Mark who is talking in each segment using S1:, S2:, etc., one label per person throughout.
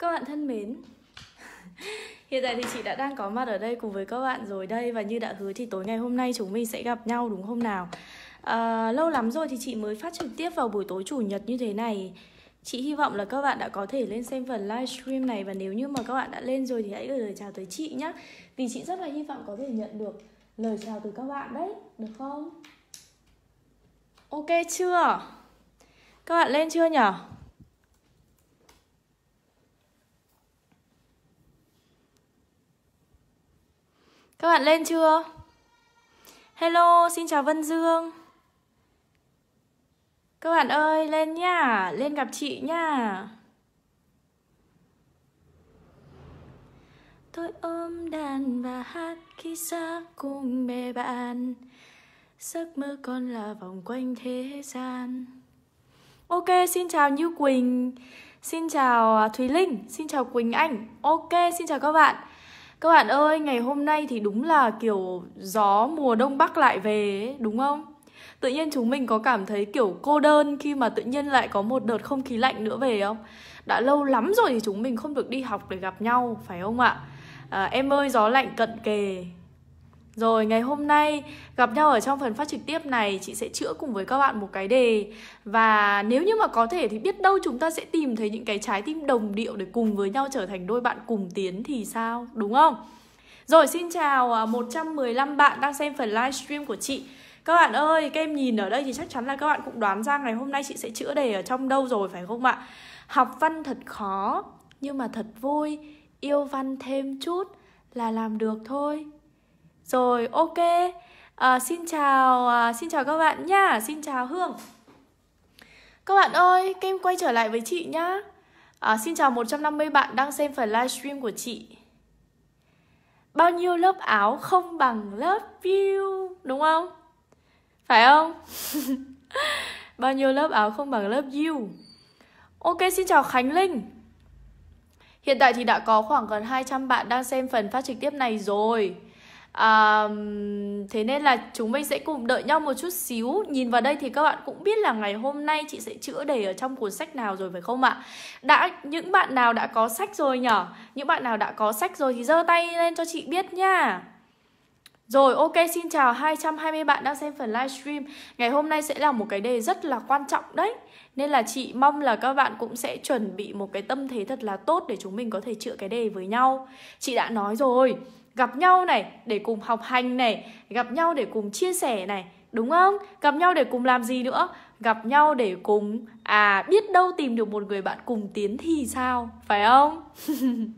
S1: Các bạn thân mến, Hiện tại thì chị đã đang có mặt ở đây cùng với các bạn rồi đây Và như đã hứa thì tối ngày hôm nay chúng mình sẽ gặp nhau đúng hôm nào à, Lâu lắm rồi thì chị mới phát trực tiếp vào buổi tối chủ nhật như thế này Chị hy vọng là các bạn đã có thể lên xem phần livestream này Và nếu như mà các bạn đã lên rồi thì hãy gửi lời chào tới chị nhé Vì chị rất là hy vọng có thể nhận được lời chào từ các bạn đấy, được không? Ok chưa? Các bạn lên chưa nhỉ Các bạn lên chưa? Hello, xin chào Vân Dương Các bạn ơi, lên nha, lên gặp chị nha Tôi ôm đàn và hát khi xa cùng bè bạn Giấc mơ con là vòng quanh thế gian Ok, xin chào Như Quỳnh Xin chào à, Thúy Linh, xin chào Quỳnh Anh Ok, xin chào các bạn các bạn ơi, ngày hôm nay thì đúng là kiểu gió mùa đông bắc lại về ấy, đúng không? Tự nhiên chúng mình có cảm thấy kiểu cô đơn khi mà tự nhiên lại có một đợt không khí lạnh nữa về không? Đã lâu lắm rồi thì chúng mình không được đi học để gặp nhau, phải không ạ? À, em ơi, gió lạnh cận kề, rồi ngày hôm nay gặp nhau ở trong phần phát trực tiếp này chị sẽ chữa cùng với các bạn một cái đề và nếu như mà có thể thì biết đâu chúng ta sẽ tìm thấy những cái trái tim đồng điệu để cùng với nhau trở thành đôi bạn cùng tiến thì sao, đúng không? Rồi xin chào 115 à, bạn đang xem phần livestream của chị. Các bạn ơi, các em nhìn ở đây thì chắc chắn là các bạn cũng đoán ra ngày hôm nay chị sẽ chữa đề ở trong đâu rồi phải không ạ? Học văn thật khó nhưng mà thật vui, yêu văn thêm chút là làm được thôi rồi ok à, Xin chào à, Xin chào các bạn nha Xin chào Hương Các bạn ơi Kem quay trở lại với chị nhá à, Xin chào 150 bạn đang xem phần livestream của chị Bao nhiêu lớp áo không bằng lớp view Đúng không? Phải không? Bao nhiêu lớp áo không bằng lớp view Ok xin chào Khánh Linh Hiện tại thì đã có khoảng gần 200 bạn đang xem phần phát trực tiếp này rồi à, thế nên là chúng mình sẽ cùng đợi nhau một chút xíu nhìn vào đây thì các bạn cũng biết là ngày hôm nay chị sẽ chữa đề ở trong cuốn sách nào rồi phải không ạ đã những bạn nào đã có sách rồi nhở những bạn nào đã có sách rồi thì giơ tay lên cho chị biết nha rồi ok xin chào 220 bạn đang xem phần livestream Ngày hôm nay sẽ là một cái đề rất là quan trọng đấy Nên là chị mong là các bạn cũng sẽ chuẩn bị một cái tâm thế thật là tốt Để chúng mình có thể chữa cái đề với nhau Chị đã nói rồi gặp nhau này để cùng học hành này gặp nhau để cùng chia sẻ này đúng không gặp nhau để cùng làm gì nữa gặp nhau để cùng à biết đâu tìm được một người bạn cùng tiến thì sao phải không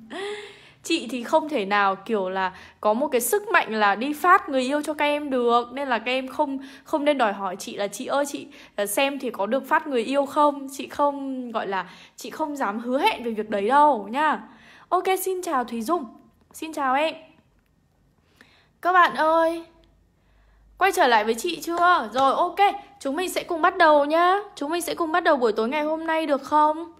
S1: chị thì không thể nào kiểu là có một cái sức mạnh là đi phát người yêu cho các em được nên là các em không không nên đòi hỏi chị là chị ơi chị ờ, xem thì có được phát người yêu không chị không gọi là chị không dám hứa hẹn về việc đấy đâu nhá ok xin chào thúy dung xin chào em các bạn ơi Quay trở lại với chị chưa? Rồi ok, chúng mình sẽ cùng bắt đầu nhá Chúng mình sẽ cùng bắt đầu buổi tối ngày hôm nay được không?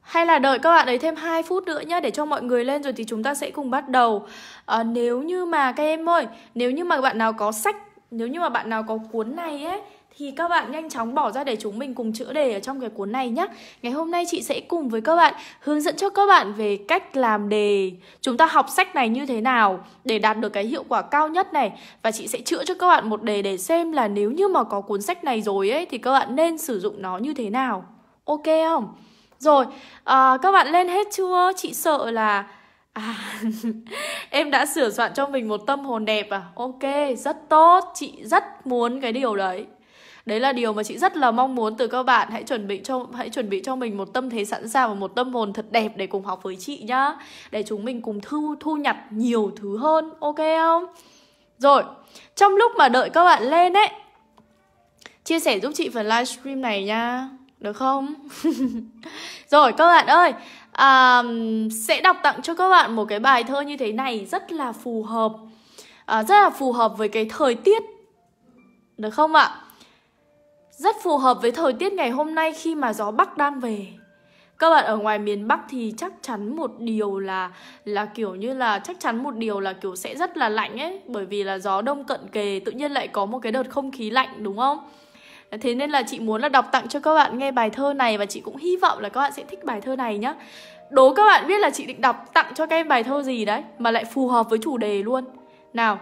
S1: Hay là đợi các bạn ấy thêm 2 phút nữa nhá Để cho mọi người lên rồi thì chúng ta sẽ cùng bắt đầu à, Nếu như mà các em ơi Nếu như mà bạn nào có sách Nếu như mà bạn nào có cuốn này ấy thì các bạn nhanh chóng bỏ ra để chúng mình cùng chữa đề ở trong cái cuốn này nhé. Ngày hôm nay chị sẽ cùng với các bạn hướng dẫn cho các bạn về cách làm đề. Chúng ta học sách này như thế nào để đạt được cái hiệu quả cao nhất này và chị sẽ chữa cho các bạn một đề để xem là nếu như mà có cuốn sách này rồi ấy thì các bạn nên sử dụng nó như thế nào. Ok không? Rồi, à, các bạn lên hết chưa? Chị sợ là À, em đã sửa soạn cho mình một tâm hồn đẹp à? Ok, rất tốt, chị rất muốn cái điều đấy đấy là điều mà chị rất là mong muốn từ các bạn hãy chuẩn bị cho hãy chuẩn bị cho mình một tâm thế sẵn sàng và một tâm hồn thật đẹp để cùng học với chị nhá để chúng mình cùng thu thu nhặt nhiều thứ hơn ok không rồi trong lúc mà đợi các bạn lên ấy chia sẻ giúp chị phần livestream này nha được không rồi các bạn ơi à, sẽ đọc tặng cho các bạn một cái bài thơ như thế này rất là phù hợp à, rất là phù hợp với cái thời tiết được không ạ rất phù hợp với thời tiết ngày hôm nay khi mà gió Bắc đang về. Các bạn ở ngoài miền Bắc thì chắc chắn một điều là là kiểu như là chắc chắn một điều là kiểu sẽ rất là lạnh ấy, bởi vì là gió đông cận kề tự nhiên lại có một cái đợt không khí lạnh đúng không? Thế nên là chị muốn là đọc tặng cho các bạn nghe bài thơ này và chị cũng hy vọng là các bạn sẽ thích bài thơ này nhá. Đố các bạn biết là chị định đọc tặng cho các em bài thơ gì đấy mà lại phù hợp với chủ đề luôn. Nào,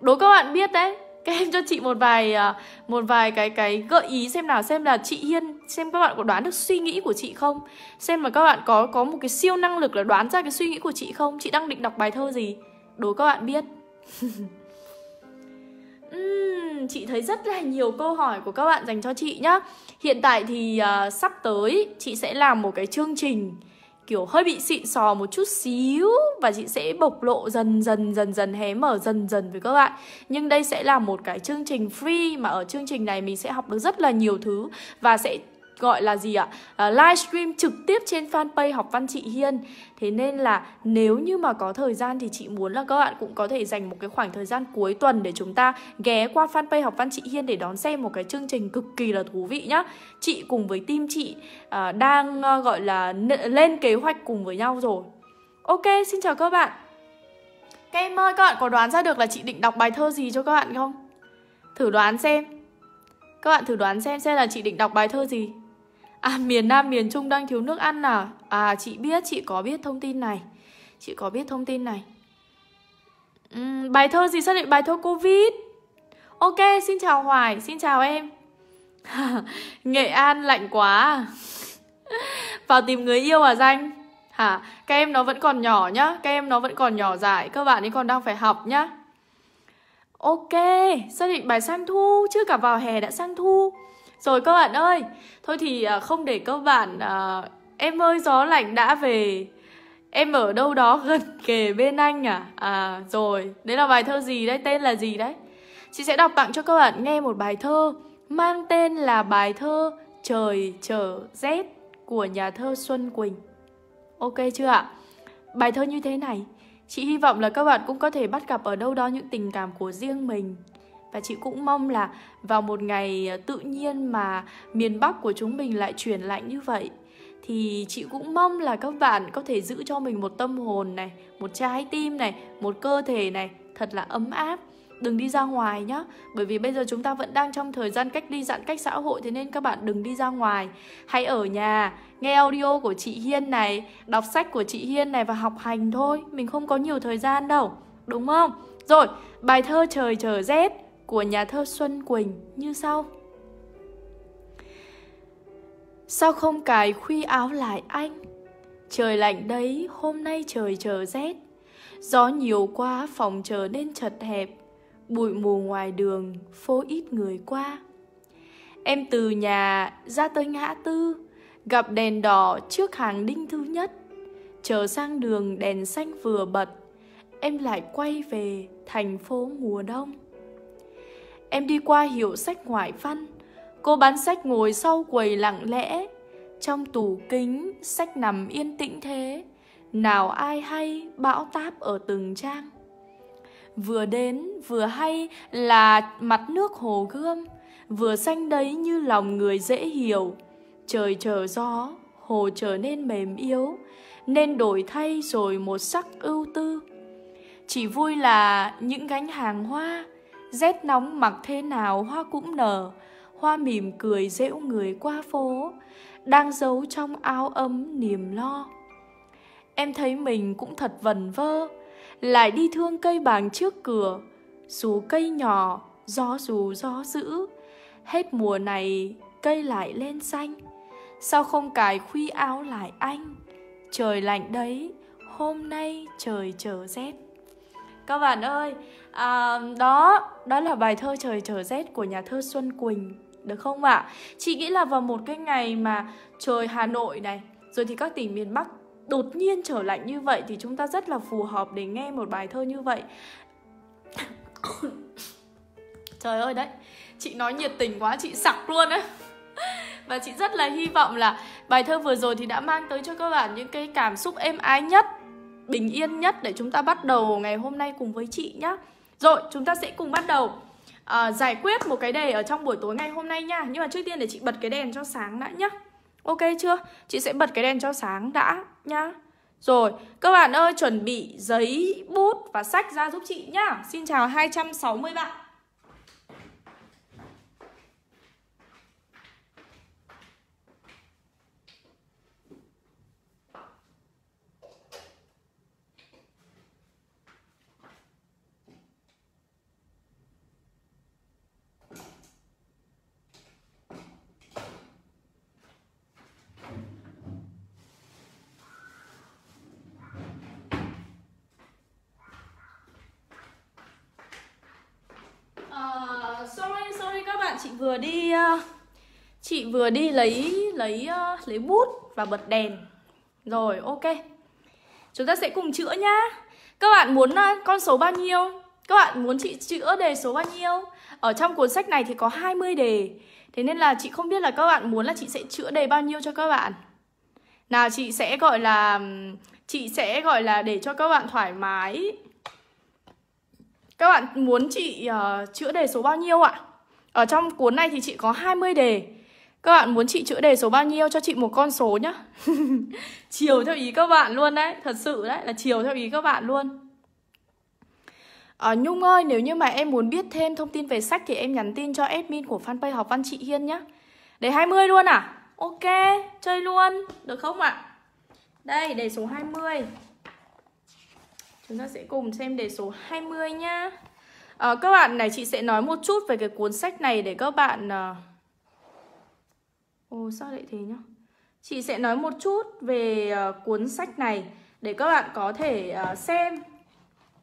S1: đố các bạn biết đấy, các em cho chị một vài à, một vài cái cái gợi ý xem nào xem là chị Hiên xem các bạn có đoán được suy nghĩ của chị không xem mà các bạn có có một cái siêu năng lực là đoán ra cái suy nghĩ của chị không chị đang định đọc bài thơ gì đố các bạn biết uhm, chị thấy rất là nhiều câu hỏi của các bạn dành cho chị nhá hiện tại thì uh, sắp tới chị sẽ làm một cái chương trình kiểu hơi bị xịn sò một chút xíu và chị sẽ bộc lộ dần dần dần dần hé mở dần dần với các bạn nhưng đây sẽ là một cái chương trình free mà ở chương trình này mình sẽ học được rất là nhiều thứ và sẽ gọi là gì ạ à, livestream trực tiếp trên fanpage học văn chị Hiên thế nên là nếu như mà có thời gian thì chị muốn là các bạn cũng có thể dành một cái khoảng thời gian cuối tuần để chúng ta ghé qua fanpage học văn chị Hiên để đón xem một cái chương trình cực kỳ là thú vị nhá chị cùng với team chị à, đang à, gọi là lên kế hoạch cùng với nhau rồi ok xin chào các bạn các em ơi các bạn có đoán ra được là chị định đọc bài thơ gì cho các bạn không thử đoán xem các bạn thử đoán xem xem là chị định đọc bài thơ gì À miền Nam miền Trung đang thiếu nước ăn à À chị biết chị có biết thông tin này Chị có biết thông tin này uhm, Bài thơ gì xác định bài thơ Covid Ok xin chào Hoài Xin chào em Nghệ An lạnh quá à? Vào tìm người yêu à danh Hả các em nó vẫn còn nhỏ nhá Các em nó vẫn còn nhỏ dại Các bạn ấy còn đang phải học nhá Ok, xác định bài sang thu chưa cả vào hè đã sang thu rồi các bạn ơi, thôi thì à, không để các bạn à, Em ơi gió lạnh đã về Em ở đâu đó gần kề bên anh à? À rồi, đấy là bài thơ gì đấy, tên là gì đấy? Chị sẽ đọc tặng cho các bạn nghe một bài thơ mang tên là bài thơ Trời trở rét của nhà thơ Xuân Quỳnh. Ok chưa ạ? Bài thơ như thế này, chị hy vọng là các bạn cũng có thể bắt gặp ở đâu đó những tình cảm của riêng mình và chị cũng mong là vào một ngày ờ, tự nhiên mà miền Bắc của chúng mình lại chuyển lạnh như vậy thì chị cũng mong là các bạn có thể giữ cho mình một tâm hồn này, một trái tim này, một cơ thể này thật là ấm áp. Đừng đi ra ngoài nhá, bởi vì bây giờ chúng ta vẫn đang trong thời gian cách ly giãn cách xã hội thế nên các bạn đừng đi ra ngoài. Hãy ở nhà, nghe audio của chị Hiên này, đọc sách của chị Hiên này và học hành thôi, mình không có nhiều thời gian đâu, đúng không? Rồi, bài thơ trời trở rét của nhà thơ Xuân Quỳnh như sau. Sao không cài khuy áo lại anh? Trời lạnh đấy, hôm nay trời trở rét. Gió nhiều quá phòng trở nên chật hẹp. Bụi mù ngoài đường, phố ít người qua. Em từ nhà ra tới ngã tư, gặp đèn đỏ trước hàng đinh thứ nhất. Trở sang đường đèn xanh vừa bật, em lại quay về thành phố mùa đông. Em đi qua hiệu sách ngoại văn Cô bán sách ngồi sau quầy lặng lẽ Trong tủ kính Sách nằm yên tĩnh thế Nào ai hay bão táp ở từng trang Vừa đến vừa hay là mặt nước hồ gươm Vừa xanh đấy như lòng người dễ hiểu Trời trở gió Hồ trở nên mềm yếu Nên đổi thay rồi một sắc ưu tư Chỉ vui là những gánh hàng hoa Rét nóng mặc thế nào hoa cũng nở Hoa mỉm cười dễu người qua phố Đang giấu trong áo ấm niềm lo Em thấy mình cũng thật vần vơ Lại đi thương cây bàng trước cửa Dù cây nhỏ, gió dù gió dữ Hết mùa này, cây lại lên xanh Sao không cài khuy áo lại anh Trời lạnh đấy, hôm nay trời trở rét các bạn ơi à, đó đó là bài thơ trời trở rét của nhà thơ xuân quỳnh được không ạ à? chị nghĩ là vào một cái ngày mà trời hà nội này rồi thì các tỉnh miền bắc đột nhiên trở lạnh như vậy thì chúng ta rất là phù hợp để nghe một bài thơ như vậy trời ơi đấy chị nói nhiệt tình quá chị sặc luôn á và chị rất là hy vọng là bài thơ vừa rồi thì đã mang tới cho các bạn những cái cảm xúc êm ái nhất bình yên nhất để chúng ta bắt đầu ngày hôm nay cùng với chị nhé. Rồi, chúng ta sẽ cùng bắt đầu à, giải quyết một cái đề ở trong buổi tối ngày hôm nay nha. Nhưng mà trước tiên để chị bật cái đèn cho sáng đã nhá. Ok chưa? Chị sẽ bật cái đèn cho sáng đã nhá. Rồi, các bạn ơi chuẩn bị giấy, bút và sách ra giúp chị nhá. Xin chào 260 bạn. vừa đi ờ, chị vừa đi lấy lấy ờ, lấy bút và bật đèn rồi ok chúng ta sẽ cùng chữa nhá các bạn muốn ờ, con số bao nhiêu các bạn muốn chị chữa đề số bao nhiêu ở trong cuốn sách này thì có 20 đề thế nên là chị không biết là các bạn muốn là chị sẽ chữa đề bao nhiêu cho các bạn nào chị sẽ gọi là chị sẽ gọi là để cho các bạn thoải mái các bạn muốn chị uh, chữa đề số bao nhiêu ạ? Ở trong cuốn này thì chị có 20 đề Các bạn muốn chị chữa đề số bao nhiêu cho chị một con số nhá Chiều theo ý các bạn luôn đấy Thật sự đấy là chiều theo ý các bạn luôn à, Nhung ơi nếu như mà em muốn biết thêm thông tin về sách Thì em nhắn tin cho admin của fanpage học văn chị Hiên nhá Đề 20 luôn à Ok chơi luôn Được không ạ Đây đề số 20 Chúng ta sẽ cùng xem đề số 20 nhá à, các bạn này chị sẽ nói một chút về cái cuốn sách này để các bạn à... ồ sao lại thế nhá chị sẽ nói một chút về à, cuốn sách này để các bạn có thể à, xem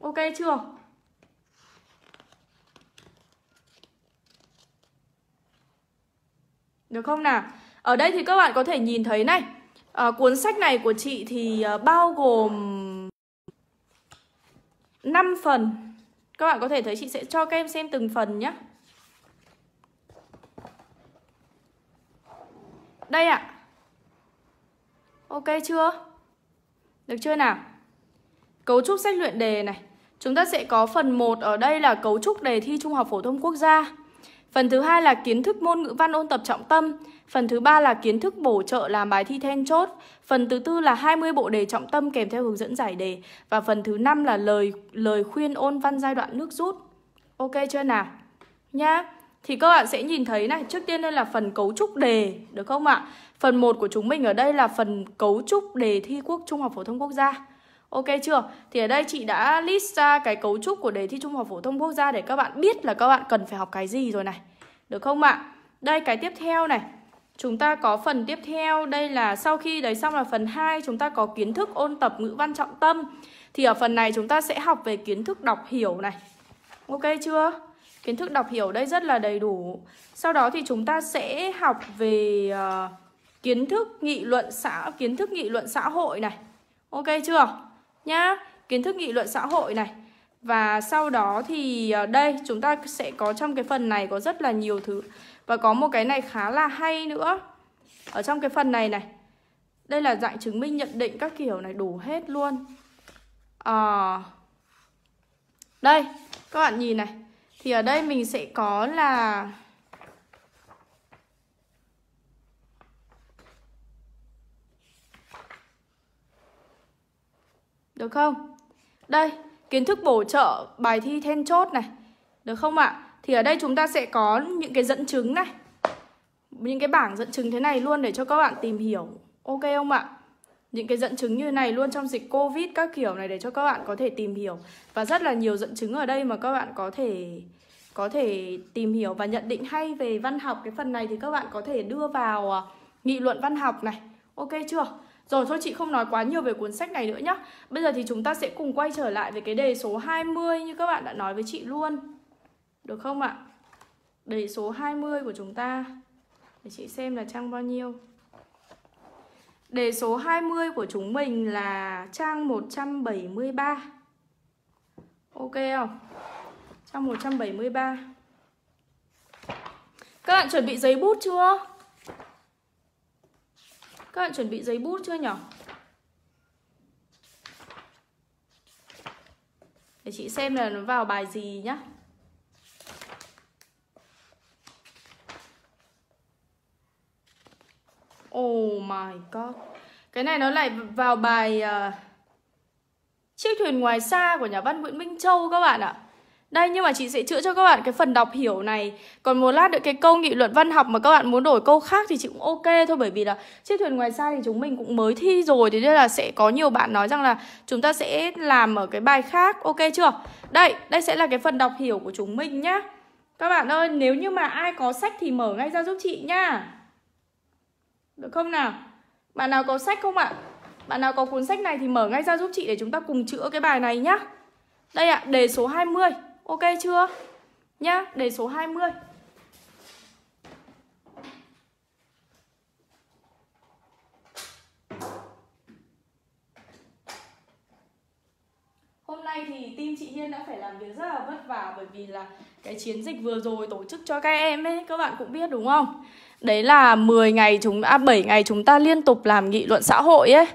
S1: ok chưa được không nào ở đây thì các bạn có thể nhìn thấy này à, cuốn sách này của chị thì à, bao gồm 5 phần các bạn có thể thấy chị sẽ cho các em xem từng phần nhé Đây ạ à. Ok chưa? Được chưa nào? Cấu trúc sách luyện đề này Chúng ta sẽ có phần 1 ở đây là cấu trúc đề thi Trung học Phổ thông Quốc gia Phần thứ hai là kiến thức môn ngữ văn ôn tập trọng tâm. Phần thứ ba là kiến thức bổ trợ làm bài thi then chốt. Phần thứ tư là 20 bộ đề trọng tâm kèm theo hướng dẫn giải đề. Và phần thứ năm là lời lời khuyên ôn văn giai đoạn nước rút. Ok chưa nào? Nhá. Thì các bạn sẽ nhìn thấy này, trước tiên đây là phần cấu trúc đề, được không ạ? Phần 1 của chúng mình ở đây là phần cấu trúc đề thi quốc Trung học phổ thông quốc gia. Ok chưa? Thì ở đây chị đã list ra cái cấu trúc của đề thi Trung học phổ thông quốc gia để các bạn biết là các bạn cần phải học cái gì rồi này. Được không ạ? Đây cái tiếp theo này. Chúng ta có phần tiếp theo, đây là sau khi đấy xong là phần 2, chúng ta có kiến thức ôn tập ngữ văn trọng tâm. Thì ở phần này chúng ta sẽ học về kiến thức đọc hiểu này. Ok chưa? Kiến thức đọc hiểu đây rất là đầy đủ. Sau đó thì chúng ta sẽ học về uh, kiến thức nghị luận xã kiến thức nghị luận xã hội này. Ok chưa? nhá kiến thức nghị luận xã hội này và sau đó thì ờ, đây chúng ta sẽ có trong cái phần này có rất là nhiều thứ và có một cái này khá là hay nữa ở trong cái phần này này đây là dạng chứng minh nhận định các kiểu này đủ hết luôn à, đây các bạn nhìn này thì ở đây mình sẽ có là Được không? Đây, kiến thức bổ trợ bài thi then chốt này. Được không ạ? Thì ở đây chúng ta sẽ có những cái dẫn chứng này. Những cái bảng dẫn chứng thế này luôn để cho các bạn tìm hiểu. Ok không ạ? Những cái dẫn chứng như này luôn trong dịch Covid các kiểu này để cho các bạn có thể tìm hiểu. Và rất là nhiều dẫn chứng ở đây mà các bạn có thể có thể tìm hiểu và nhận định hay về văn học cái phần này thì các bạn có thể đưa vào à, nghị luận văn học này. Ok chưa? Rồi thôi chị không nói quá nhiều về cuốn sách này nữa nhá Bây giờ thì chúng ta sẽ cùng quay trở lại về cái đề số 20 như các bạn đã nói với chị luôn Được không ạ? Đề số 20 của chúng ta Để chị xem là trang bao nhiêu Đề số 20 của chúng mình là trang 173 Ok không? Trang 173 Các bạn chuẩn bị giấy bút chưa? Các bạn chuẩn bị giấy bút chưa nhỉ? Để chị xem là nó vào bài gì nhá. Oh my god. Cái này nó lại vào bài uh, Chiếc thuyền ngoài xa của nhà văn Nguyễn Minh Châu các bạn ạ. Đây, nhưng mà chị sẽ chữa cho các bạn cái phần đọc hiểu này Còn một lát nữa cái câu nghị luận văn học mà các bạn muốn đổi câu khác thì chị cũng ok thôi Bởi vì là chiếc thuyền ngoài xa thì chúng mình cũng mới thi rồi Thế nên là sẽ có nhiều bạn nói rằng là chúng ta sẽ làm ở cái bài khác, ok chưa? Đây, đây sẽ là cái phần đọc hiểu của chúng mình nhá Các bạn ơi, nếu như mà ai có sách thì mở ngay ra giúp chị nhá Được không nào? Bạn nào có sách không ạ? Bạn nào có cuốn sách này thì mở ngay ra giúp chị để chúng ta cùng chữa cái bài này nhá Đây ạ, đề số 20 Ok chưa? Nhá, đề số 20 Hôm nay thì team chị Hiên đã phải làm việc rất là vất vả bởi vì là cái chiến dịch vừa rồi tổ chức cho các em ấy, các bạn cũng biết đúng không? Đấy là 10 ngày chúng à 7 ngày chúng ta liên tục làm nghị luận xã hội ấy.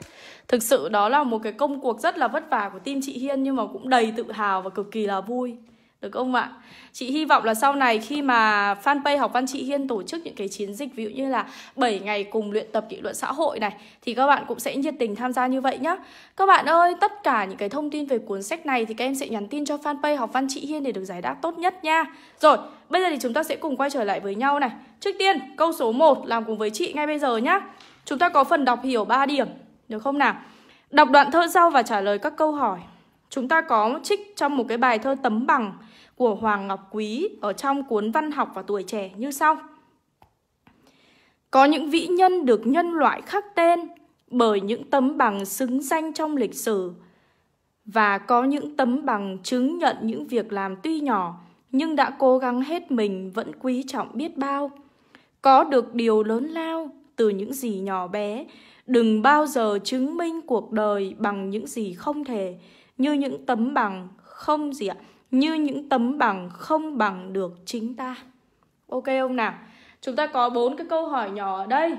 S1: Thực sự đó là một cái công cuộc rất là vất vả của team chị Hiên nhưng mà cũng đầy tự hào và cực kỳ là vui. Được không ạ? Chị hy vọng là sau này khi mà fanpage học văn chị Hiên tổ chức những cái chiến dịch ví dụ như là 7 ngày cùng luyện tập nghị luận xã hội này thì các bạn cũng sẽ nhiệt tình tham gia như vậy nhá. Các bạn ơi, tất cả những cái thông tin về cuốn sách này thì các em sẽ nhắn tin cho fanpage học văn chị Hiên để được giải đáp tốt nhất nha. Rồi, bây giờ thì chúng ta sẽ cùng quay trở lại với nhau này. Trước tiên, câu số 1 làm cùng với chị ngay bây giờ nhá. Chúng ta có phần đọc hiểu 3 điểm, được không nào? Đọc đoạn thơ sau và trả lời các câu hỏi. Chúng ta có trích trong một cái bài thơ tấm bằng của Hoàng Ngọc Quý ở trong cuốn Văn học và tuổi trẻ như sau. Có những vĩ nhân được nhân loại khắc tên bởi những tấm bằng xứng danh trong lịch sử và có những tấm bằng chứng nhận những việc làm tuy nhỏ nhưng đã cố gắng hết mình vẫn quý trọng biết bao. Có được điều lớn lao từ những gì nhỏ bé, đừng bao giờ chứng minh cuộc đời bằng những gì không thể như những tấm bằng không gì ạ như những tấm bằng không bằng được chính ta. Ok không nào? Chúng ta có bốn cái câu hỏi nhỏ ở đây.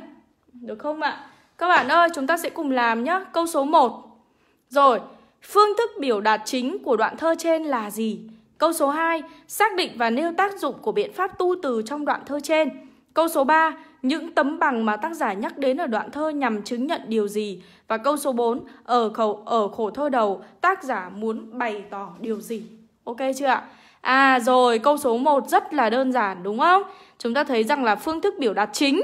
S1: Được không ạ? Các bạn ơi, chúng ta sẽ cùng làm nhé. Câu số 1. Rồi, phương thức biểu đạt chính của đoạn thơ trên là gì? Câu số 2, xác định và nêu tác dụng của biện pháp tu từ trong đoạn thơ trên. Câu số 3, những tấm bằng mà tác giả nhắc đến ở đoạn thơ nhằm chứng nhận điều gì? Và câu số 4, ở khẩu ở khổ thơ đầu, tác giả muốn bày tỏ điều gì? Ok chưa ạ? À rồi, câu số 1 rất là đơn giản đúng không? Chúng ta thấy rằng là phương thức biểu đạt chính.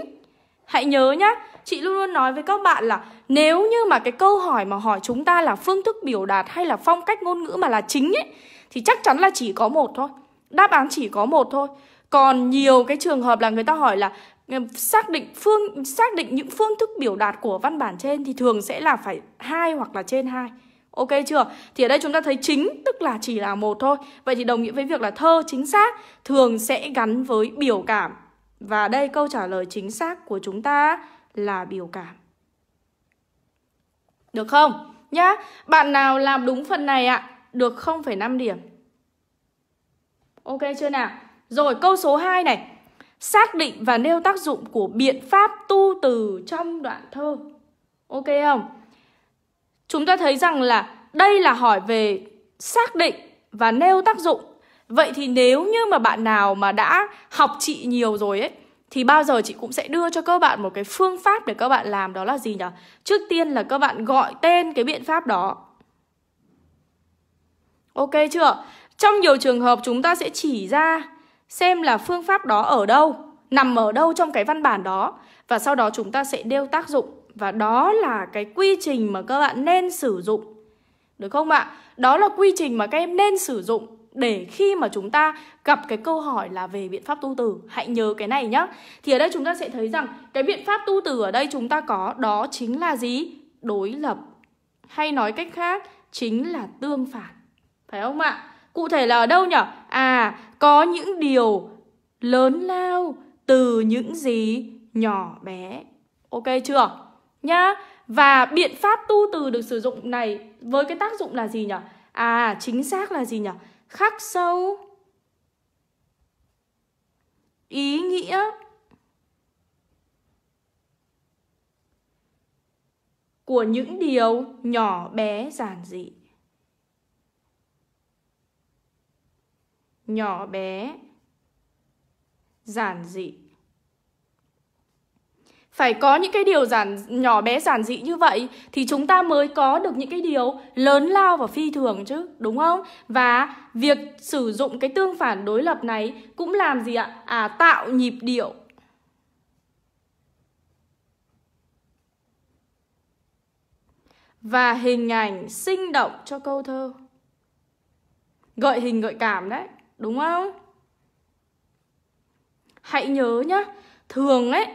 S1: Hãy nhớ nhá, chị luôn luôn nói với các bạn là nếu như mà cái câu hỏi mà hỏi chúng ta là phương thức biểu đạt hay là phong cách ngôn ngữ mà là chính ấy thì chắc chắn là chỉ có một thôi. Đáp án chỉ có một thôi. Còn nhiều cái trường hợp là người ta hỏi là ừ, xác định phương xác định những phương thức biểu đạt của văn bản trên thì thường sẽ là phải hai hoặc là trên hai Ok chưa? Thì ở đây chúng ta thấy chính tức là chỉ là một thôi. Vậy thì đồng nghĩa với việc là thơ chính xác thường sẽ gắn với biểu cảm. Và đây câu trả lời chính xác của chúng ta là biểu cảm. Được không? Nhá, bạn nào làm đúng phần này ạ, à? được 0,5 điểm. Ok chưa nào? Rồi câu số 2 này. Xác định và nêu tác dụng của biện pháp tu từ trong đoạn thơ. Ok không? chúng ta thấy rằng là đây là hỏi về xác định và nêu tác dụng. Vậy thì nếu như mà bạn nào mà đã học chị nhiều rồi ấy thì bao giờ chị cũng sẽ đưa cho các bạn một cái phương pháp để các bạn làm đó là gì nhỉ? Trước tiên là các bạn gọi tên cái biện pháp đó. Ok chưa? Trong nhiều trường hợp chúng ta sẽ chỉ ra xem là phương pháp đó ở đâu, nằm ở đâu trong cái văn bản đó và sau đó chúng ta sẽ nêu tác dụng. Và đó là cái quy trình mà các bạn nên sử dụng Được không ạ? Đó là quy trình mà các em nên sử dụng để khi mà chúng ta gặp cái câu hỏi là về biện pháp tu từ hãy nhớ cái này nhá thì ở đây chúng ta sẽ thấy rằng cái biện pháp tu từ ở đây chúng ta có đó chính là gì đối lập hay nói cách khác chính là tương phản phải không ạ cụ thể là ở đâu nhở à có những điều lớn lao từ những gì nhỏ bé ok chưa nhá và biện pháp tu từ được sử dụng này với cái tác dụng là gì nhỉ à chính xác là gì nhỉ khắc sâu ý nghĩa của những điều nhỏ bé giản dị nhỏ bé giản dị phải có những cái điều giản nhỏ bé giản dị như vậy thì chúng ta mới có được những cái điều lớn lao và phi thường chứ đúng không và việc sử dụng cái tương phản đối lập này cũng làm gì ạ à tạo nhịp điệu và hình ảnh sinh động cho câu thơ gợi hình gợi cảm đấy đúng không hãy nhớ nhá thường ấy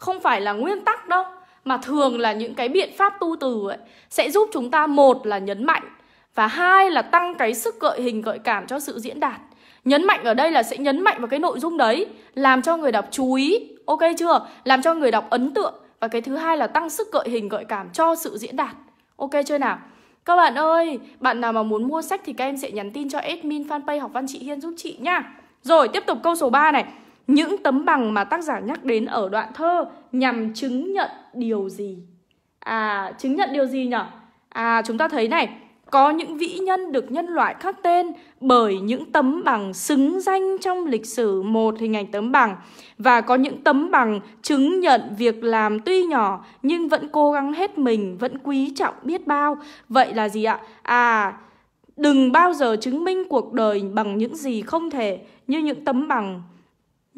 S1: không phải là nguyên tắc đâu mà thường là những cái biện pháp tu từ ấy sẽ giúp chúng ta một là nhấn mạnh và hai là tăng cái sức gợi hình gợi cảm cho sự diễn đạt nhấn mạnh ở đây là sẽ nhấn mạnh vào cái nội dung đấy làm cho người đọc chú ý ok chưa làm cho người đọc ấn tượng và cái thứ hai là tăng sức gợi hình gợi cảm cho sự diễn đạt ok chưa nào các bạn ơi bạn nào mà muốn mua sách thì các em sẽ nhắn tin cho admin fanpage học văn chị hiên giúp chị nhá rồi tiếp tục câu số 3 này những tấm bằng mà tác giả nhắc đến ở đoạn thơ nhằm chứng nhận điều gì? À, chứng nhận điều gì nhở? À, chúng ta thấy này, có những vĩ nhân được nhân loại khắc tên bởi những tấm bằng xứng danh trong lịch sử một hình ảnh tấm bằng và có những tấm bằng chứng nhận việc làm tuy nhỏ nhưng vẫn cố gắng hết mình, vẫn quý trọng biết bao. Vậy là gì ạ? À, đừng bao giờ chứng minh cuộc đời bằng những gì không thể như những tấm bằng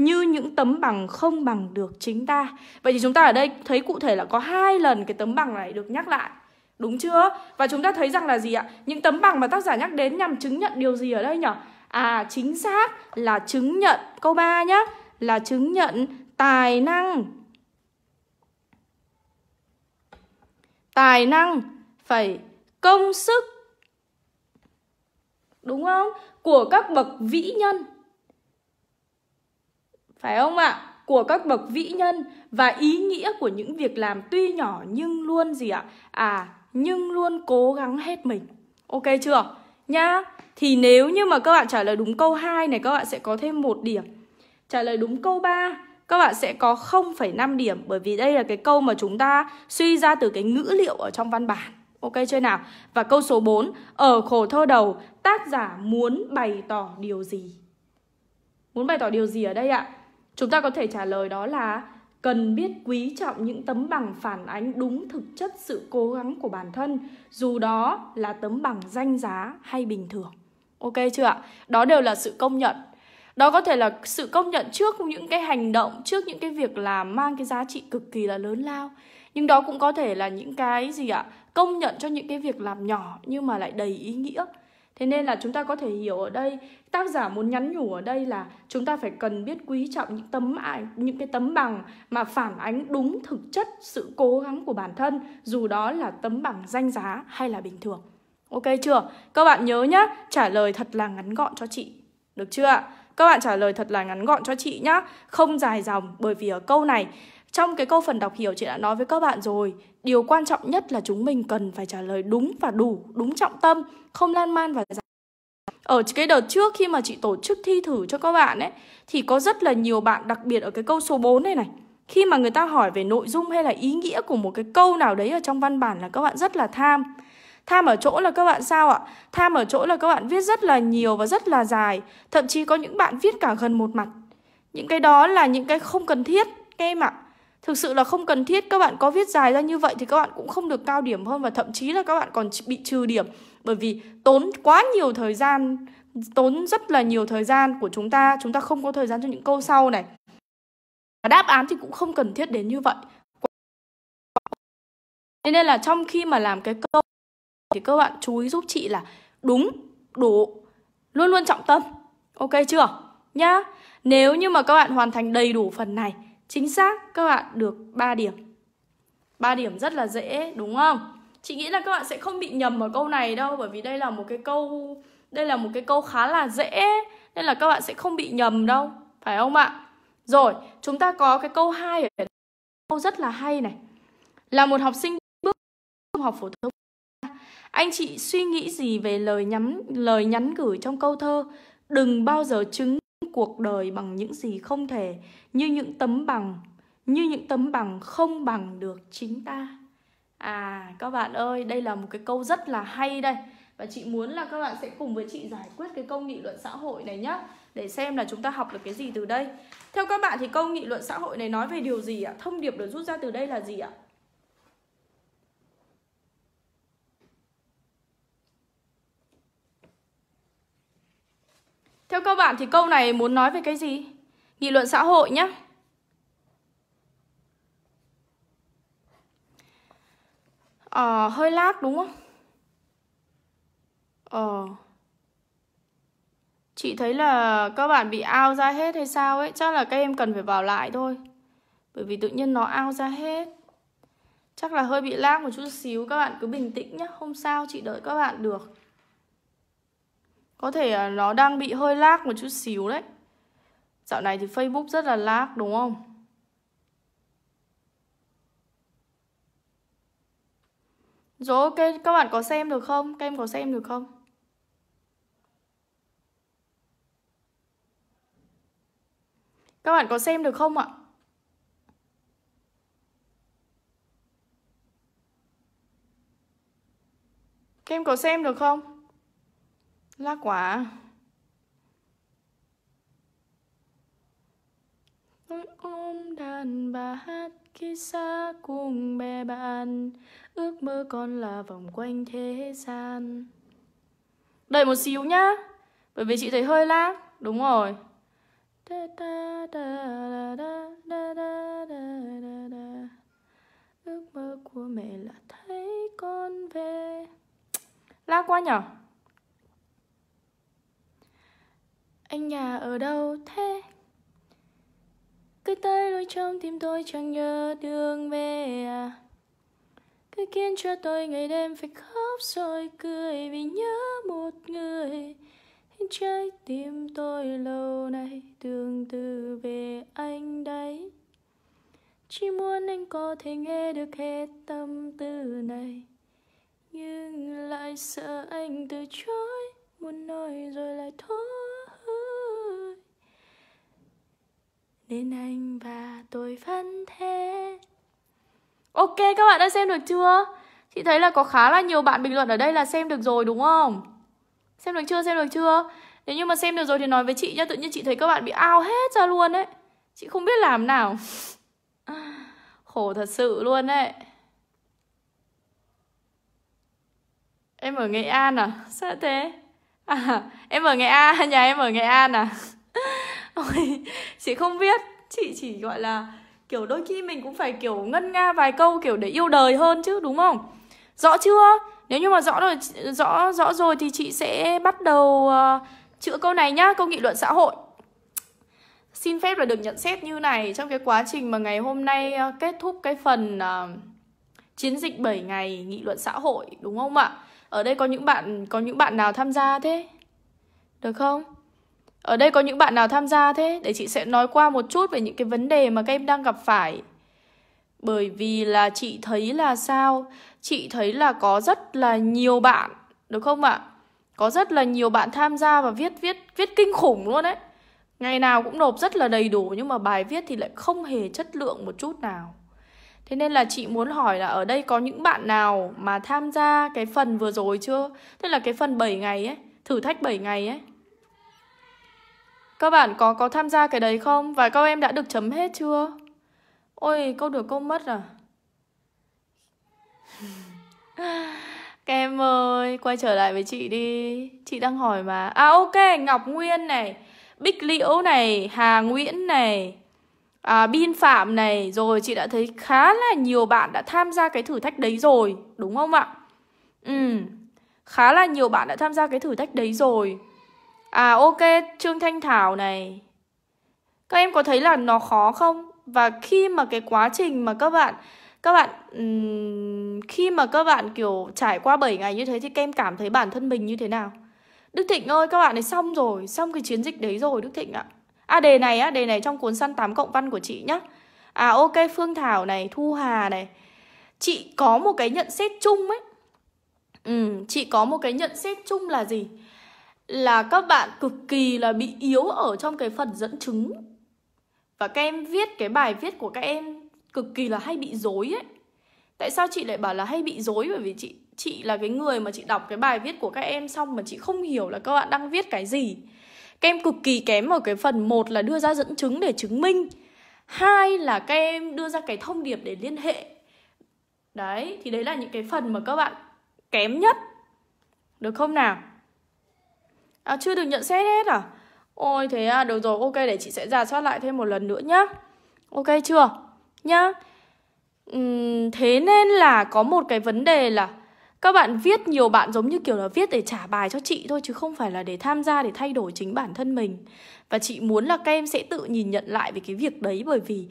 S1: như những tấm bằng không bằng được chính ta. Vậy thì chúng ta ở đây thấy cụ thể là có hai lần cái tấm bằng này được nhắc lại. Đúng chưa? Và chúng ta thấy rằng là gì ạ? Những tấm bằng mà tác giả nhắc đến nhằm chứng nhận điều gì ở đây nhỉ? À chính xác là chứng nhận câu 3 nhá, là chứng nhận tài năng. Tài năng phải công sức đúng không? Của các bậc vĩ nhân phải không ạ? Của các bậc vĩ nhân và ý nghĩa của những việc làm tuy nhỏ nhưng luôn gì ạ? À, nhưng luôn cố gắng hết mình. Ok chưa? Nhá. Thì nếu như mà các bạn trả lời đúng câu 2 này các bạn sẽ có thêm một điểm. Trả lời đúng câu 3 các bạn sẽ có 0,5 điểm bởi vì đây là cái câu mà chúng ta suy ra từ cái ngữ liệu ở trong văn bản. Ok chưa nào? Và câu số 4, ở khổ thơ đầu, tác giả muốn bày tỏ điều gì? Muốn bày tỏ điều gì ở đây ạ? Chúng ta có thể trả lời đó là cần biết quý trọng những tấm bằng phản ánh đúng thực chất sự cố gắng của bản thân, dù đó là tấm bằng danh giá hay bình thường. Ok chưa ạ? Đó đều là sự công nhận. Đó có thể là sự công nhận trước những cái hành động, trước những cái việc làm mang cái giá trị cực kỳ là lớn lao. Nhưng đó cũng có thể là những cái gì ạ? Công nhận cho những cái việc làm nhỏ nhưng mà lại đầy ý nghĩa Thế nên là chúng ta có thể hiểu ở đây tác giả muốn nhắn nhủ ở đây là chúng ta phải cần biết quý trọng những tấm những cái tấm bằng mà phản ánh đúng thực chất sự cố gắng của bản thân, dù đó là tấm bằng danh giá hay là bình thường. Ok chưa? Các bạn nhớ nhá, trả lời thật là ngắn gọn cho chị. Được chưa ạ? Các bạn trả lời thật là ngắn gọn cho chị nhá, không dài dòng bởi vì ở câu này trong cái câu phần đọc hiểu chị đã nói với các bạn rồi, điều quan trọng nhất là chúng mình cần phải trả lời đúng và đủ, đúng trọng tâm, không lan man và ở cái đợt trước khi mà chị tổ chức thi thử cho các bạn ấy thì có rất là nhiều bạn đặc biệt ở cái câu số 4 này này. Khi mà người ta hỏi về nội dung hay là ý nghĩa của một cái câu nào đấy ở trong văn bản là các bạn rất là tham. Tham ở chỗ là các bạn sao ạ? Tham ở chỗ là các bạn viết rất là nhiều và rất là dài, thậm chí có những bạn viết cả gần một mặt. Những cái đó là những cái không cần thiết các em ạ thực sự là không cần thiết các bạn có viết dài ra như vậy thì các bạn cũng không được cao điểm hơn và thậm chí là các bạn còn bị trừ điểm bởi vì tốn quá nhiều thời gian tốn rất là nhiều thời gian của chúng ta chúng ta không có thời gian cho những câu sau này và đáp án thì cũng không cần thiết đến như vậy thế nên là trong khi mà làm cái câu thì các bạn chú ý giúp chị là đúng đủ luôn luôn trọng tâm ok chưa nhá nếu như mà các bạn hoàn thành đầy đủ phần này Chính xác, các bạn được 3 điểm. 3 điểm rất là dễ, đúng không? Chị nghĩ là các bạn sẽ không bị nhầm ở câu này đâu bởi vì đây là một cái câu đây là một cái câu khá là dễ nên là các bạn sẽ không bị nhầm đâu, phải không ạ? Rồi, chúng ta có cái câu 2 ở câu rất là hay này. Là một học sinh bước học phổ thông anh chị suy nghĩ gì về lời nhắn lời nhắn gửi trong câu thơ đừng bao giờ chứng cuộc đời bằng những gì không thể như những tấm bằng như những tấm bằng không bằng được chính ta à các bạn ơi đây là một cái câu rất là hay đây và chị muốn là các bạn sẽ cùng với chị giải quyết cái câu nghị luận xã hội này nhá để xem là chúng ta học được cái gì từ đây theo các bạn thì câu nghị luận xã hội này nói về điều gì ạ thông điệp được rút ra từ đây là gì ạ Theo các bạn thì câu này muốn nói về cái gì? Nghị luận xã hội nhé. Ờ, hơi lag đúng không? Ờ. Chị thấy là các bạn bị ao ra hết hay sao ấy. Chắc là các em cần phải vào lại thôi. Bởi vì tự nhiên nó ao ra hết. Chắc là hơi bị lag một chút xíu. Các bạn cứ bình tĩnh nhé. Không sao, chị đợi các bạn được. Có thể à, nó đang bị hơi lag một chút xíu đấy Dạo này thì Facebook rất là lag đúng không? Rồi ok, các bạn có xem được không? Các em có xem được không? Các bạn có xem được không ạ? Các em có xem được không? lá quả Tôi ôm đàn bà hát khi xa cùng bè bạn Ước mơ con là vòng quanh thế gian Đợi một xíu nhá Bởi vì chị thấy hơi lag Đúng rồi Ước mơ của mẹ là thấy con về Lag quá nhở Anh nhà ở đâu thế? Cứ tới đôi trong tim tôi chẳng nhớ đường về à Cứ khiến cho tôi ngày đêm phải khóc rồi cười Vì nhớ một người Khiến trái tim tôi lâu nay tương tư về anh đấy Chỉ muốn anh có thể nghe được hết tâm tư này Nhưng lại sợ anh từ chối Muốn nói rồi lại thôi nên anh và tôi vẫn thế ok các bạn đã xem được chưa chị thấy là có khá là nhiều bạn bình luận ở đây là xem được rồi đúng không xem được chưa xem được chưa nếu như mà xem được rồi thì nói với chị nha. tự nhiên chị thấy các bạn bị ao hết ra luôn đấy chị không biết làm nào khổ thật sự luôn đấy em ở nghệ an à sao thế à, em ở nghệ an nhà em ở nghệ an à chị không biết chị chỉ gọi là kiểu đôi khi mình cũng phải kiểu ngân nga vài câu kiểu để yêu đời hơn chứ đúng không rõ chưa nếu như mà rõ rồi rõ rõ rồi thì chị sẽ bắt đầu uh, chữa câu này nhá câu nghị luận xã hội xin phép là được nhận xét như này trong cái quá trình mà ngày hôm nay ờ, kết thúc cái phần uh, chiến dịch 7 ngày nghị luận xã hội đúng không ạ ở đây có những bạn có những bạn nào tham gia thế được không ở đây có những bạn nào tham gia thế? Để chị sẽ nói qua một chút về những cái vấn đề mà các em đang gặp phải. Bởi vì là chị thấy là sao? Chị thấy là có rất là nhiều bạn, được không ạ? Có rất là nhiều bạn tham gia và viết viết viết kinh khủng luôn đấy. Ngày nào cũng nộp rất là đầy đủ nhưng mà bài viết thì lại không hề chất lượng một chút nào. Thế nên là chị muốn hỏi là ở đây có những bạn nào mà tham gia cái phần vừa rồi chưa? Tức là cái phần 7 ngày ấy, thử thách 7 ngày ấy các bạn có có tham gia cái đấy không? Và các em đã được chấm hết chưa? Ôi, câu được câu mất à? Các em ơi, quay trở lại với chị đi Chị đang hỏi mà À ok, Ngọc Nguyên này Bích Liễu này, Hà Nguyễn này à, Bin Phạm này Rồi chị đã thấy khá là nhiều bạn đã tham gia cái thử thách đấy rồi Đúng không ạ? Ừ, khá là nhiều bạn đã tham gia cái thử thách đấy rồi À ok, Trương Thanh Thảo này. Các em có thấy là nó khó không? Và khi mà cái quá trình mà các bạn các bạn um, khi mà các bạn kiểu trải qua 7 ngày như thế thì các em cảm thấy bản thân mình như thế nào? Đức Thịnh ơi, các bạn ấy xong rồi, xong cái chiến dịch đấy rồi Đức Thịnh ạ. À đề này á, đề này trong cuốn săn 8 cộng văn của chị nhá. À ok, Phương Thảo này, Thu Hà này. Chị có một cái nhận xét chung ấy. Ừ, chị có một cái nhận xét chung là gì? là các bạn cực kỳ là bị yếu ở trong cái phần dẫn chứng và các em viết cái bài viết của các em cực kỳ là hay bị dối ấy tại sao chị lại bảo là hay bị dối bởi vì chị chị là cái người mà chị đọc cái bài viết của các em xong mà chị không hiểu là các bạn đang viết cái gì các em cực kỳ kém ở cái phần một là đưa ra dẫn chứng để chứng minh hai là các em đưa ra cái thông điệp để liên hệ đấy thì đấy là những cái phần mà các bạn kém nhất được không nào À, chưa được nhận xét hết à? Ôi thế à, được rồi, ok để chị sẽ giả soát lại thêm một lần nữa nhá. Ok chưa? Nhá. Uhm, thế nên là có một cái vấn đề là các bạn viết nhiều bạn giống như kiểu là viết để trả bài cho chị thôi chứ không phải là để tham gia để thay đổi chính bản thân mình và chị muốn là các em sẽ tự nhìn nhận lại về cái việc đấy bởi vì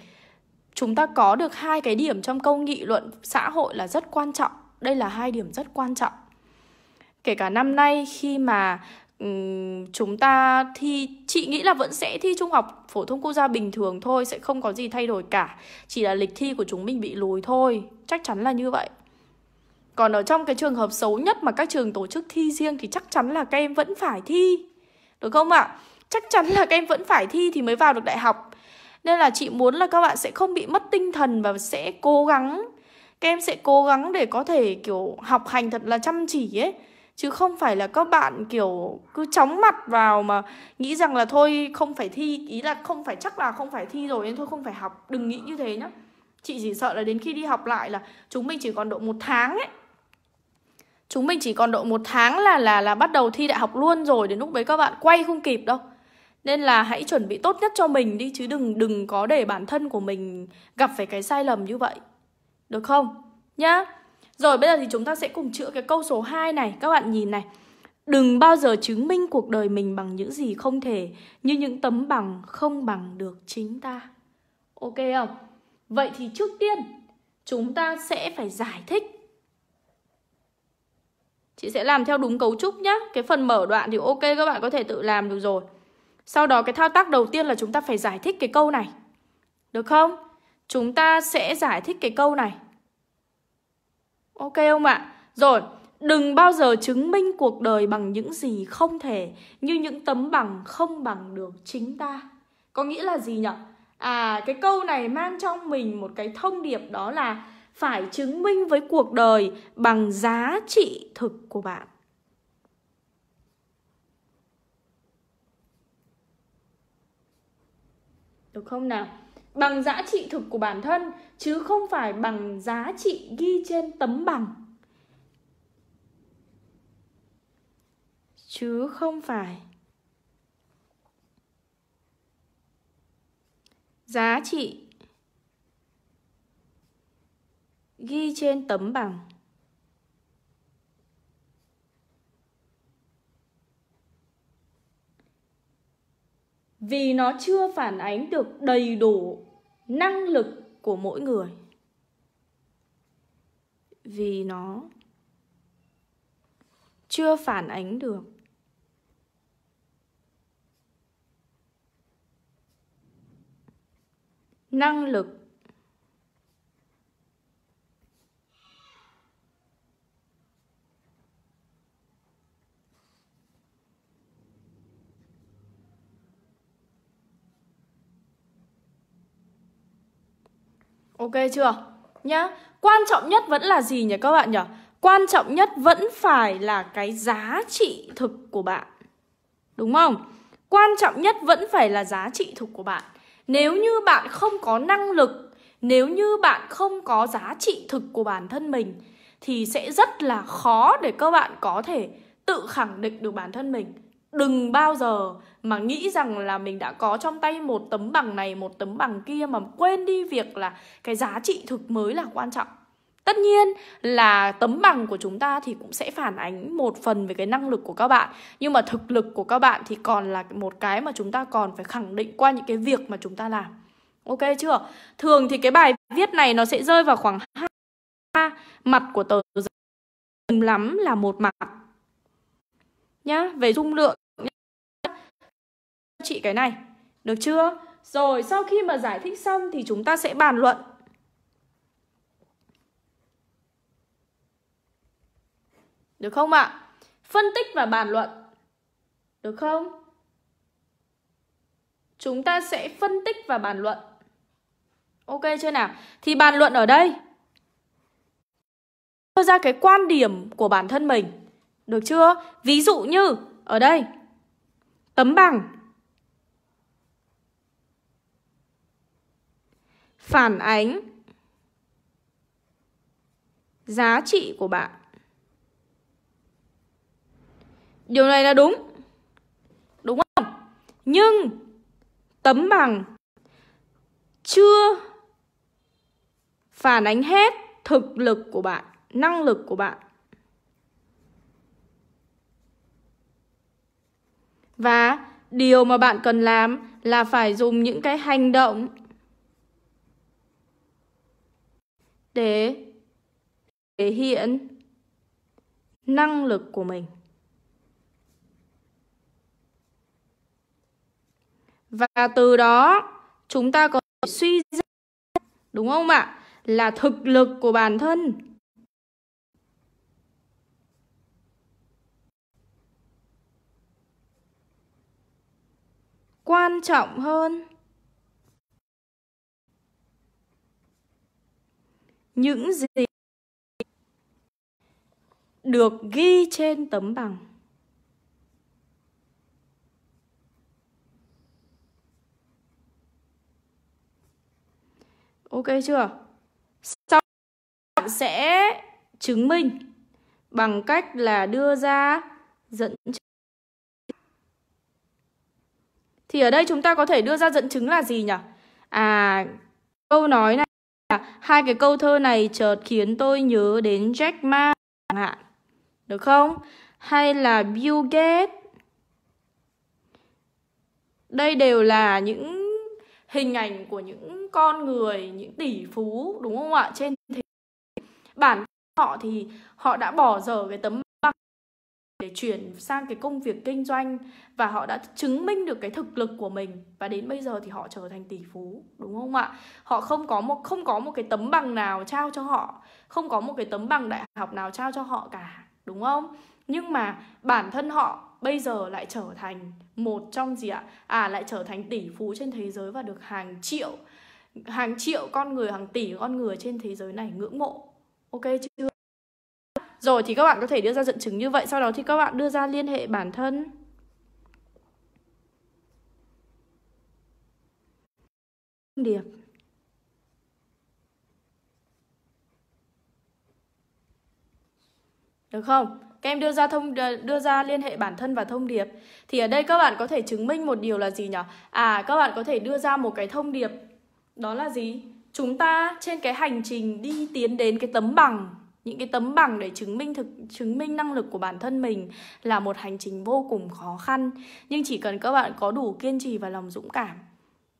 S1: chúng ta có được hai cái điểm trong câu nghị luận xã hội là rất quan trọng đây là hai điểm rất quan trọng kể cả năm nay khi mà chúng ta thi chị nghĩ là vẫn sẽ thi trung học phổ thông quốc gia bình thường thôi sẽ không có gì thay đổi cả chỉ là lịch thi của chúng mình bị lùi thôi chắc chắn là như vậy còn ở trong cái trường hợp xấu nhất mà các trường tổ chức thi riêng thì chắc chắn là các em vẫn phải thi được không ạ à? chắc chắn là các em vẫn phải thi thì mới vào được đại học nên là chị muốn là các bạn sẽ không bị mất tinh thần và sẽ cố gắng các em sẽ cố gắng để có thể kiểu học hành thật là chăm chỉ ấy chứ không phải là các bạn kiểu cứ chóng mặt vào mà nghĩ rằng là thôi không phải thi ý là không phải chắc là không phải thi rồi nên thôi không phải học đừng nghĩ như thế nhá chị chỉ sợ là đến khi đi học lại là chúng mình chỉ còn độ một tháng ấy chúng mình chỉ còn độ một tháng là là là bắt đầu thi đại học luôn rồi đến lúc đấy các bạn quay không kịp đâu nên là hãy chuẩn bị tốt nhất cho mình đi chứ đừng đừng có để bản thân của mình gặp phải cái sai lầm như vậy được không nhá rồi bây giờ thì chúng ta sẽ cùng chữa cái câu số 2 này. Các bạn nhìn này. Đừng bao giờ chứng minh cuộc đời mình bằng những gì không thể Như những tấm bằng không bằng được chính ta Ok không? Vậy thì trước tiên Chúng ta sẽ phải giải thích Chị sẽ làm theo đúng cấu trúc nhá Cái phần mở đoạn thì ok các bạn có thể tự làm được rồi Sau đó cái thao tác đầu tiên là chúng ta phải giải thích cái câu này Được không? Chúng ta sẽ giải thích cái câu này Ok không ạ? À? Rồi, đừng bao giờ chứng minh cuộc đời bằng những gì không thể như những tấm bằng không bằng được chính ta. Có nghĩa là gì nhỉ? À, cái câu này mang trong mình một cái thông điệp đó là phải chứng minh với cuộc đời bằng giá trị thực của bạn. Được không nào? bằng giá trị thực của bản thân chứ không phải bằng giá trị ghi trên tấm bằng chứ không phải giá trị ghi trên tấm bằng vì nó chưa phản ánh được đầy đủ năng lực của mỗi người vì nó chưa phản ánh được năng lực Ok chưa? Nhá. Quan trọng nhất vẫn là gì nhỉ các bạn nhỉ? Quan trọng nhất vẫn phải là cái giá trị thực của bạn. Đúng không? Quan trọng nhất vẫn phải là giá trị thực của bạn. Nếu như bạn không có năng lực, nếu như bạn không có giá trị thực của bản thân mình thì sẽ rất là khó để các bạn có thể tự khẳng định được bản thân mình. Đừng bao giờ mà nghĩ rằng là mình đã có trong tay một tấm bằng này một tấm bằng kia mà quên đi việc là cái giá trị thực mới là quan trọng tất nhiên là tấm bằng của chúng ta thì cũng sẽ phản ánh một phần về cái năng lực của các bạn nhưng mà thực lực của các bạn thì còn là một cái mà chúng ta còn phải khẳng định qua những cái việc mà chúng ta làm ok chưa thường thì cái bài viết này nó sẽ rơi vào khoảng hai mặt của tờ giấy lắm là một mặt nhá về dung lượng chị cái này. Được chưa? Rồi sau khi mà giải thích xong thì chúng ta sẽ bàn luận. Được không ạ? Phân tích và bàn luận. Được không? Chúng ta sẽ phân tích và bàn luận. Ok chưa nào? Thì bàn luận ở đây đưa ra cái quan điểm của bản thân mình. Được chưa? Ví dụ như ở đây tấm bằng phản ánh giá trị của bạn. Điều này là đúng. Đúng không? Nhưng tấm bằng chưa phản ánh hết thực lực của bạn, năng lực của bạn. Và điều mà bạn cần làm là phải dùng những cái hành động để thể hiện năng lực của mình và từ đó chúng ta có thể suy ra đúng không ạ là thực lực của bản thân quan trọng hơn những gì được ghi trên tấm bằng ok chưa sau bạn sẽ chứng minh bằng cách là đưa ra dẫn chứng thì ở đây chúng ta có thể đưa ra dẫn chứng là gì nhỉ à câu nói này Dạ, hai cái câu thơ này chợt khiến tôi nhớ đến Jack Ma chẳng hạn. Được không? Hay là Bill Gates. Đây đều là những hình ảnh của những con người, những tỷ phú đúng không ạ? Trên thế bản họ thì họ đã bỏ dở cái tấm để chuyển sang cái công việc kinh doanh và họ đã chứng minh được cái thực lực của mình và đến bây giờ thì họ trở thành tỷ phú đúng không ạ họ không có một không có một cái tấm bằng nào trao cho họ không có một cái tấm bằng đại học nào trao cho họ cả đúng không nhưng mà bản thân họ bây giờ lại trở thành một trong gì ạ à lại trở thành tỷ phú trên thế giới và được hàng triệu hàng triệu con người hàng tỷ con người trên thế giới này ngưỡng mộ ok chưa rồi thì các bạn có thể đưa ra dẫn chứng như vậy Sau đó thì các bạn đưa ra liên hệ bản thân Điệp Được không? Các em đưa ra thông đưa ra liên hệ bản thân và thông điệp. Thì ở đây các bạn có thể chứng minh một điều là gì nhỉ? À các bạn có thể đưa ra một cái thông điệp. Đó là gì? Chúng ta trên cái hành trình đi tiến đến cái tấm bằng những cái tấm bằng để chứng minh thực chứng minh năng lực của bản thân mình là một hành trình vô cùng khó khăn nhưng chỉ cần các bạn có đủ kiên trì và lòng dũng cảm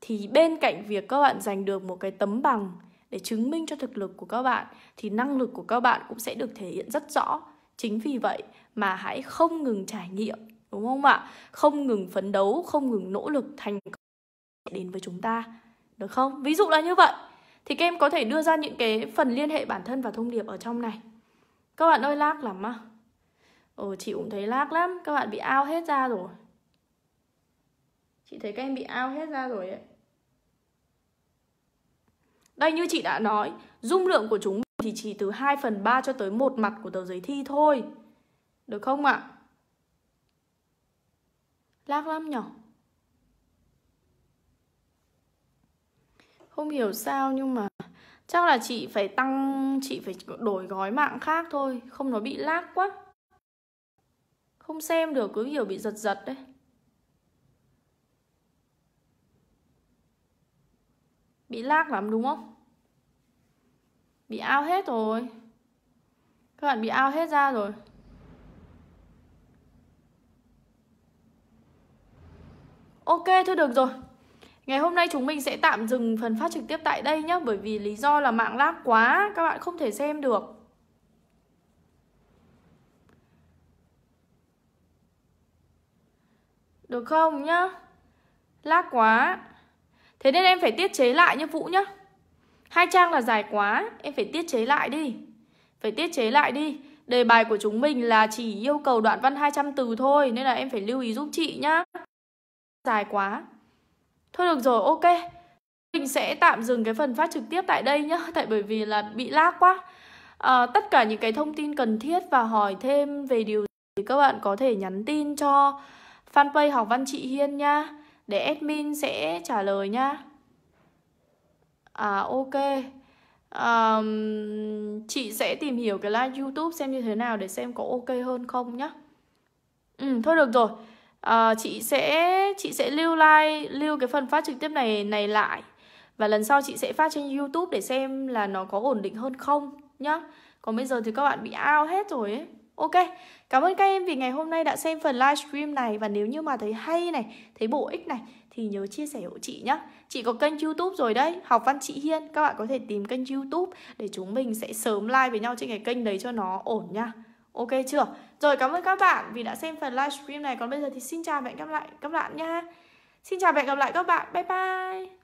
S1: thì bên cạnh việc các bạn giành được một cái tấm bằng để chứng minh cho thực lực của các bạn thì năng lực của các bạn cũng sẽ được thể hiện rất rõ chính vì vậy mà hãy không ngừng trải nghiệm đúng không ạ không ngừng phấn đấu không ngừng nỗ lực thành công đến với chúng ta được không ví dụ là như vậy thì các em có thể đưa ra những cái phần liên hệ bản thân và thông điệp ở trong này các bạn ơi lag lắm á à? ờ chị cũng thấy lag lắm các bạn bị ao hết ra rồi chị thấy các em bị ao hết ra rồi ấy đây như chị đã nói dung lượng của chúng thì chỉ từ 2 phần 3 cho tới một mặt của tờ giấy thi thôi được không ạ à? lag lắm nhở không hiểu sao nhưng mà chắc là chị phải tăng chị phải đổi gói mạng khác thôi không nó bị lag quá không xem được cứ hiểu bị giật giật đấy bị lag lắm đúng không bị ao hết rồi các bạn bị ao hết ra rồi ok thôi được rồi Ngày hôm nay chúng mình sẽ tạm dừng phần phát trực tiếp tại đây nhé Bởi vì lý do là mạng lag quá Các bạn không thể xem được Được không nhá Lag quá Thế nên em phải tiết chế lại nhé Vũ nhá Hai trang là dài quá Em phải tiết chế lại đi Phải tiết chế lại đi Đề bài của chúng mình là chỉ yêu cầu đoạn văn 200 từ thôi Nên là em phải lưu ý giúp chị nhá Dài quá Thôi được rồi, ok. Mình sẽ tạm dừng cái phần phát trực tiếp tại đây nhá, tại bởi vì là bị lag quá. À, tất cả những cái thông tin cần thiết và hỏi thêm về điều thì các bạn có thể nhắn tin cho fanpage học văn chị Hiên nha, để admin sẽ trả lời nha. À ok. Um, chị sẽ tìm hiểu cái live YouTube xem như thế nào để xem có ok hơn không nhá. Ừ thôi được rồi à, chị sẽ chị sẽ lưu like lưu cái phần phát trực tiếp này này lại và lần sau chị sẽ phát trên YouTube để xem là nó có ổn định hơn không nhá. Còn bây giờ thì các bạn bị ao hết rồi ấy. Ok, cảm ơn các em vì ngày hôm nay đã xem phần livestream này và nếu như mà thấy hay này, thấy bổ ích này thì nhớ chia sẻ hộ chị nhé. Chị có kênh YouTube rồi đấy, Học Văn Chị Hiên, các bạn có thể tìm kênh YouTube để chúng mình sẽ sớm like với nhau trên cái kênh đấy cho nó ổn nha. Ok chưa? Rồi cảm ơn các bạn vì đã xem phần livestream này Còn bây giờ thì xin chào và hẹn gặp lại các bạn nha Xin chào và hẹn gặp lại các bạn Bye bye